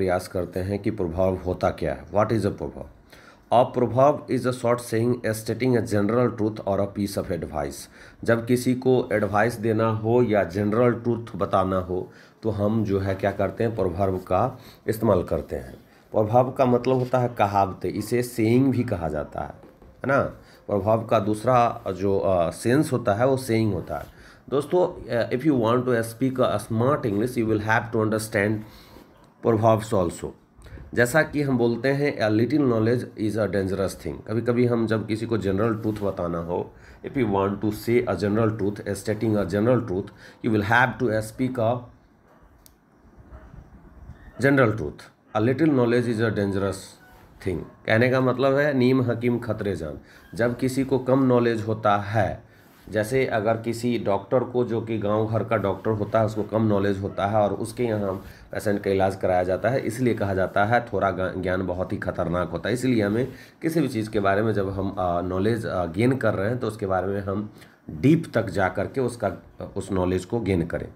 प्रयास करते हैं कि प्रभाव होता क्या है what is a proverb a proverb is a short saying stating a general truth or a piece of advice जब किसी को एडवाइस देना हो या जनरल ट्रूथ बताना हो तो हम जो है क्या करते हैं प्रभाव का इस्तेमाल करते हैं प्रभाव का मतलब होता है कहावते इसे सेइंग भी कहा जाता है है ना प्रभाव का दूसरा जो सेंस uh, होता है वो सेइंग होता है दोस्तों if you want to speak smart English you will have to understand proverbs also जैसा कि हम बोलते हैं a little knowledge is a dangerous thing कभी कभी हम जब किसी को जनरल ट्रूथ बताना हो if you want to say a general truth stating a general truth you will have to speak a general truth a little knowledge is a dangerous thing कहने का मतलब है नीम हकीम खतरे जान जब किसी को कम नॉलेज होता है जैसे अगर किसी डॉक्टर को जो कि गांव घर का डॉक्टर होता है उसको कम नॉलेज होता है और उसके यहाँ पेशेंट का इलाज कराया जाता है इसलिए कहा जाता है थोड़ा ज्ञान बहुत ही खतरनाक होता है इसलिए हमें किसी भी चीज़ के बारे में जब हम नॉलेज गेन कर रहे हैं तो उसके बारे में हम डीप तक जा कर के उसका उस नॉलेज को गेन करें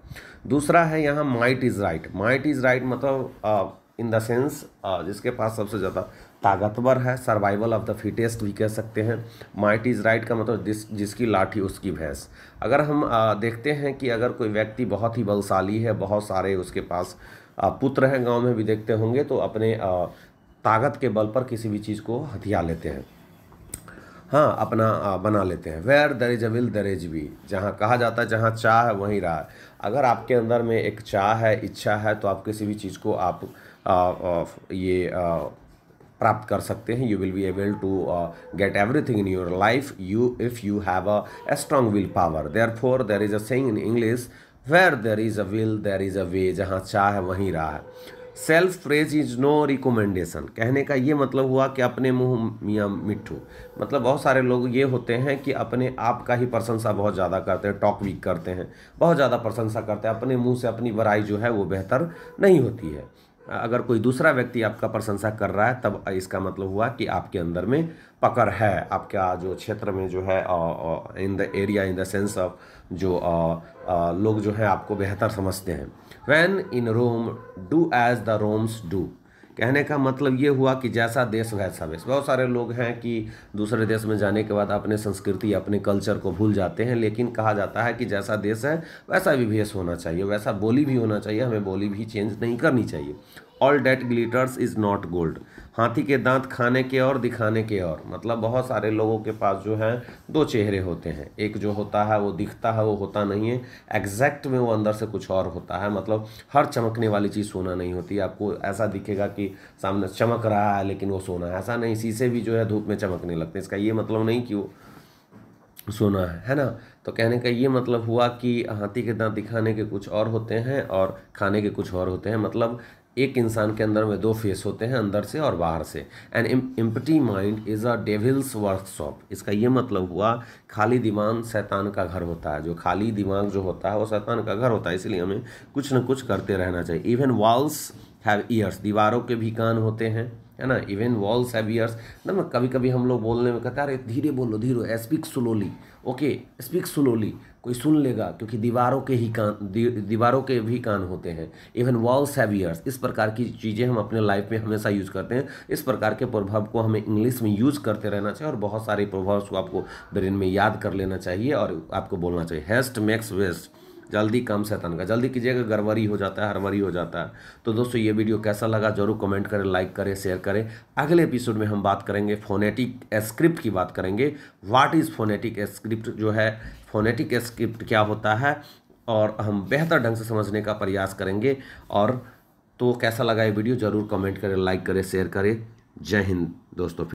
दूसरा है यहाँ might is right might is right मतलब इन द सेंस जिसके पास सबसे ज़्यादा ताकतवर है सर्वाइवल ऑफ द फिटेस्ट भी कह सकते हैं माइट इज़ राइट का मतलब जिस जिसकी लाठी उसकी भैंस अगर हम आ, देखते हैं कि अगर कोई व्यक्ति बहुत ही बलशाली है बहुत सारे उसके पास आ, पुत्र हैं गांव में भी देखते होंगे तो अपने आ, ताकत के बल पर किसी भी चीज़ को हथिया लेते हैं हाँ अपना बना लेते हैं वेयर दरेज अविल दरेज भी जहाँ कहा जाता है जहाँ चाह है वहीं रहा है अगर आपके अंदर में एक चाह है इच्छा है तो आप किसी भी चीज़ को आप आ, आ, ये आ, प्राप्त कर सकते हैं you will be able to get everything in your life you if you have a strong will power therefore there is a saying in English where there is a will there is a way जहाँ चाह है वहीं रहा है self praise is no recommendation कहने का ये मतलब हुआ कि अपने मुँह मियाँ मिट्ठू मतलब बहुत सारे लोग ये होते हैं कि अपने आप का ही प्रशंसा बहुत ज़्यादा करते हैं टॉक वीक करते हैं बहुत ज़्यादा प्रशंसा करते हैं अपने मुँह से अपनी बड़ाई जो है वो बेहतर नहीं होती है अगर कोई दूसरा व्यक्ति आपका प्रशंसा कर रहा है तब इसका मतलब हुआ कि आपके अंदर में पकड़ है आपका जो क्षेत्र में जो है in the area in the sense of जो आ, आ, लोग जो है आपको बेहतर समझते हैं when in Rome do as the Romans do कहने का मतलब ये हुआ कि जैसा देश वैसा वेश बहुत सारे लोग हैं कि दूसरे देश में जाने के बाद अपने संस्कृति अपने कल्चर को भूल जाते हैं लेकिन कहा जाता है कि जैसा देश है वैसा भी भेष होना चाहिए वैसा बोली भी होना चाहिए हमें बोली भी चेंज नहीं करनी चाहिए all that glitters is not gold हाथी के दांत खाने के और दिखाने के और मतलब बहुत सारे लोगों के पास जो है दो चेहरे होते हैं एक जो होता है वो दिखता है वो होता नहीं है एग्जैक्ट में वो अंदर से कुछ और होता है मतलब हर चमकने वाली चीज़ सोना नहीं होती आपको ऐसा दिखेगा कि सामने चमक रहा है लेकिन वो सोना है ऐसा नहीं शीशे भी जो है धूप में चमकने लगते हैं इसका ये मतलब नहीं कि वो सोना है है ना तो कहने का ये मतलब हुआ कि हाथी के दांत दिखाने के कुछ और होते हैं और खाने के कुछ और होते हैं मतलब एक इंसान के अंदर में दो फेस होते हैं अंदर से और बाहर से and empty mind is a devil's workshop इसका ये मतलब हुआ खाली दिमाग शैतान का घर होता है जो खाली दिमाग जो होता है वो शैतान का घर होता है इसलिए हमें कुछ ना कुछ करते रहना चाहिए इवन वॉल्स हैव ईयर्स दीवारों के भी कान होते हैं है ना इवन वॉल्स हैवियर्स ना कभी कभी हम लोग बोलने में कहते हैं अरे धीरे बोलो धीरे speak slowly okay speak slowly कोई सुन लेगा क्योंकि दीवारों के ही कान दीवारों के भी कान होते हैं इवन वॉल्स हैवियर्स इस प्रकार की चीज़ें हम अपने लाइफ में हमेशा यूज़ करते हैं इस प्रकार के प्रभाव को हमें इंग्लिश में यूज़ करते रहना चाहिए और बहुत सारे प्रभाव को आपको ब्रेन में याद कर लेना चाहिए और आपको बोलना चाहिए हेस्ट मेक्स वेस्ट जल्दी काम शैतान का जल्दी कीजिएगा गड़बड़ी हो जाता है हरमरी हो जाता है तो दोस्तों ये वीडियो कैसा लगा जरूर कमेंट करें लाइक करें शेयर करें अगले एपिसोड में हम बात करेंगे फोनेटिक स्क्रिप्ट की बात करेंगे व्हाट इज़ फोनेटिक स्क्रिप्ट जो है फोनेटिक स्क्रिप्ट क्या होता है और हम बेहतर ढंग से समझने का प्रयास करेंगे और तो कैसा लगा ये वीडियो ज़रूर कमेंट करें लाइक करें शेयर करें जय हिंद दोस्तों